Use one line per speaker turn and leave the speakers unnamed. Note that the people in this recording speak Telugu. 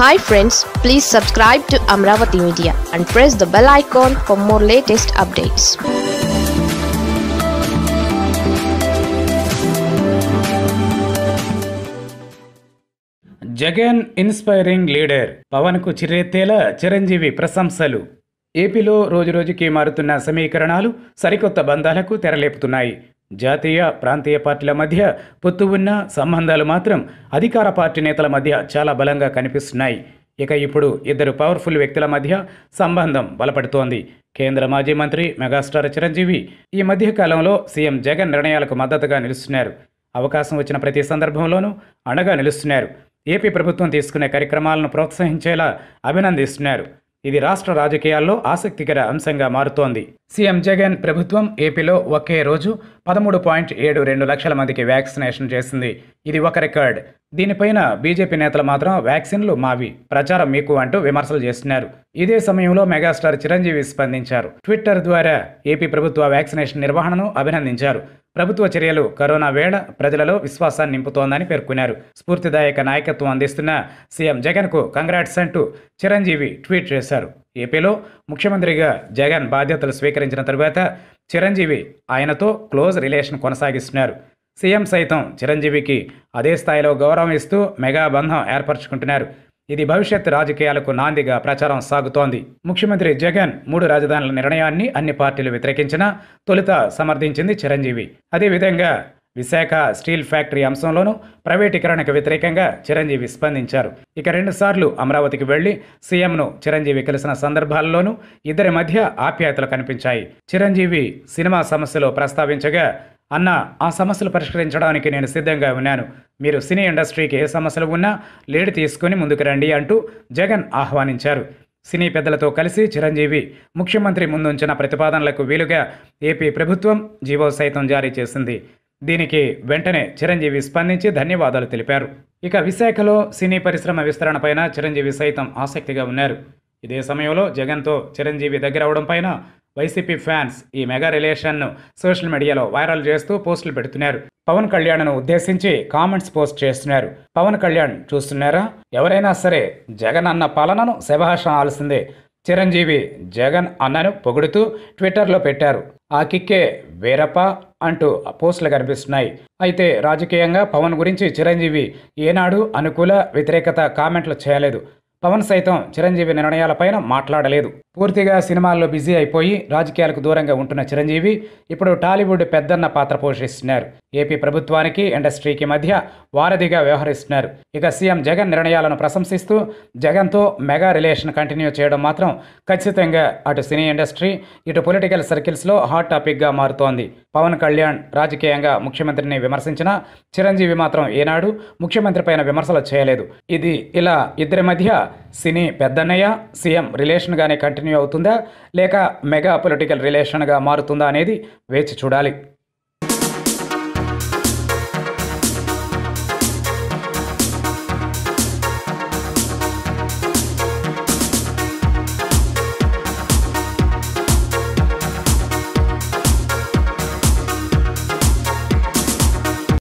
hi friends please subscribe to Amaravati media and press the bell icon for more latest updates Jagan inspiring leader పవన్కు చిరెత్తేలా చిరంజీవి ప్రశంసలు ఏపీలో రోజురోజుకి మారుతున్న సమీకరణాలు సరికొత్త బంధాలకు తెరలేపుతున్నాయి జాతీయ ప్రాంతీయ పార్టీల మధ్య పొత్తు ఉన్న సంబంధాలు మాత్రం అధికార పార్టీ నేతల మధ్య చాలా బలంగా కనిపిస్తున్నాయి ఇక ఇప్పుడు ఇద్దరు పవర్ఫుల్ వ్యక్తుల మధ్య సంబంధం బలపడుతోంది కేంద్ర మాజీ మంత్రి మెగాస్టార్ చిరంజీవి ఈ మధ్యకాలంలో సీఎం జగన్ నిర్ణయాలకు మద్దతుగా నిలుస్తున్నారు అవకాశం వచ్చిన ప్రతి సందర్భంలోనూ అండగా నిలుస్తున్నారు ఏపీ ప్రభుత్వం తీసుకునే కార్యక్రమాలను ప్రోత్సహించేలా అభినందిస్తున్నారు ఇది రాష్ట్ర రాజకీయాల్లో ఆసక్తికర అంశంగా మారుతోంది సీఎం జగన్ ప్రభుత్వం ఏపీలో ఒకే రోజు పదమూడు పాయింట్ ఏడు రెండు లక్షల మందికి వ్యాక్సినేషన్ చేసింది ఇది ఒక రికార్డ్ దీనిపైన బీజేపీ నేతలు మాత్రం వ్యాక్సిన్లు మావి ప్రచారం మీకు అంటూ విమర్శలు చేస్తున్నారు ఇదే సమయంలో మెగాస్టార్ చిరంజీవి స్పందించారు ట్విట్టర్ ద్వారా ఏపీ ప్రభుత్వ వ్యాక్సినేషన్ నిర్వహణను అభినందించారు ప్రభుత్వ చర్యలు కరోనా వేళ ప్రజలలో విశ్వాసాన్ని నింపుతోందని పేర్కొన్నారు స్ఫూర్తిదాయక నాయకత్వం అందిస్తున్న సీఎం జగన్కు కంగ్రాట్స్ అంటూ చిరంజీవి ట్వీట్ చేశారు ఏపీలో ముఖ్యమంత్రిగా జగన్ బాధ్యతలు స్వీకరించిన తర్వాత చిరంజీవి ఆయనతో క్లోజ్ రిలేషన్ కొనసాగిస్తున్నారు సీఎం సైతం చిరంజీవికి అదే స్థాయిలో గౌరవం ఇస్తూ మెగాబంధం ఏర్పరచుకుంటున్నారు ఇది భవిష్యత్ రాజకీయాలకు నాందిగా ప్రచారం సాగుతోంది ముఖ్యమంత్రి జగన్ మూడు రాజధానుల నిర్ణయాన్ని అన్ని పార్టీలు వ్యతిరేకించినా తొలుత సమర్థించింది చిరంజీవి అదేవిధంగా విశాఖ స్టీల్ ఫ్యాక్టరీ అంశంలోనూ ప్రైవేటీకరణకు వ్యతిరేకంగా చిరంజీవి స్పందించారు ఇక రెండుసార్లు అమరావతికి వెళ్లి సీఎంను చిరంజీవి కలిసిన సందర్భాల్లోనూ ఇద్దరి మధ్య ఆప్యాయతలు కనిపించాయి చిరంజీవి సినిమా సమస్యలో ప్రస్తావించగా అన్న ఆ సమస్యలు పరిష్కరించడానికి నేను సిద్ధంగా ఉన్నాను మీరు సినీ ఇండస్ట్రీకి ఏ సమస్యలు ఉన్నా లీడ్ తీసుకొని ముందుకు రండి అంటూ జగన్ ఆహ్వానించారు సినీ పెద్దలతో కలిసి చిరంజీవి ముఖ్యమంత్రి ముందుంచిన ప్రతిపాదనలకు వీలుగా ఏపీ ప్రభుత్వం జీవో సైతం జారీ చేసింది దీనికి వెంటనే చిరంజీవి స్పందించి ధన్యవాదాలు తెలిపారు ఇక విశాఖలో సినీ పరిశ్రమ విస్తరణపైన చిరంజీవి సైతం ఆసక్తిగా ఉన్నారు ఇదే సమయంలో జగన్తో చిరంజీవి దగ్గర పైన వైసీపీ ఫ్యాన్స్ ఈ మెగా రిలేషన్ను సోషల్ మీడియాలో వైరల్ చేస్తూ పోస్టులు పెడుతున్నారు పవన్ కళ్యాణ్ను ఉద్దేశించి కామెంట్స్ పోస్ట్ చేస్తున్నారు పవన్ కళ్యాణ్ చూస్తున్నారా ఎవరైనా సరే జగన్ అన్న పాలనను శభాష ఆలసిందే చిరంజీవి జగన్ అన్నను పొగుడుతూ ట్విట్టర్లో పెట్టారు ఆ కిక్కే వేరప్ప అంటూ పోస్టులు కనిపిస్తున్నాయి అయితే రాజకీయంగా పవన్ గురించి చిరంజీవి ఏనాడు అనుకూల వ్యతిరేకత కామెంట్లు చేయలేదు పవన్ సైతం చిరంజీవి నిర్ణయాలపైన మాట్లాడలేదు పూర్తిగా సినిమాల్లో బిజీ అయిపోయి రాజకీయాలకు దూరంగా ఉంటున్న చిరంజీవి ఇప్పుడు టాలీవుడ్ పెద్దన్న పాత్ర పోషిస్తున్నారు ఏపీ ప్రభుత్వానికి ఇండస్ట్రీకి మధ్య వారధిగా వ్యవహరిస్తున్నారు ఇక సీఎం జగన్ నిర్ణయాలను ప్రశంసిస్తూ జగన్తో మెగా రిలేషన్ కంటిన్యూ చేయడం మాత్రం ఖచ్చితంగా అటు సినీ ఇండస్ట్రీ ఇటు పొలిటికల్ సర్కిల్స్లో హాట్ టాపిక్గా మారుతోంది పవన్ కళ్యాణ్ రాజకీయంగా ముఖ్యమంత్రిని విమర్శించిన చిరంజీవి మాత్రం ఏనాడు ముఖ్యమంత్రి పైన విమర్శలు చేయలేదు ఇది ఇలా ఇద్దరి మధ్య సినీ పెద్దన్నయ్య సీఎం రిలేషన్గానే కంటిన్యూ అవుతుందా లేక మెగా పొలిటికల్ రిలేషన్గా మారుతుందా అనేది వేచి చూడాలి